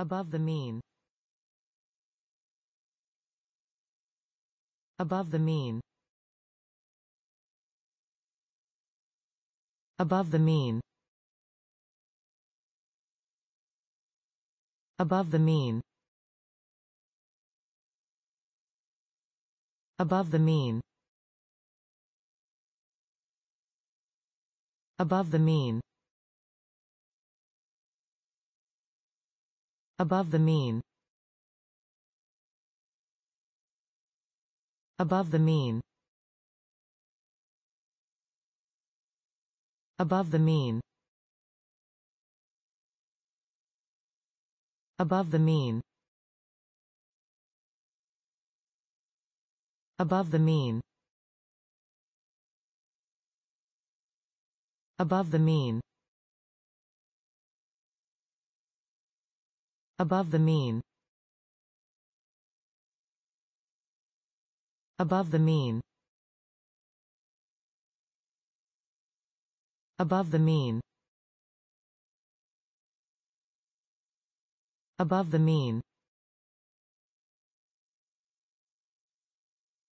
Above the mean. Above the mean. Above the mean. Above the mean. Above the mean. Above the mean. Above the mean. Above the mean. Above the mean. Above the mean. Above the mean. Above the mean. Above the mean. Above the mean. Above the mean. Above the mean.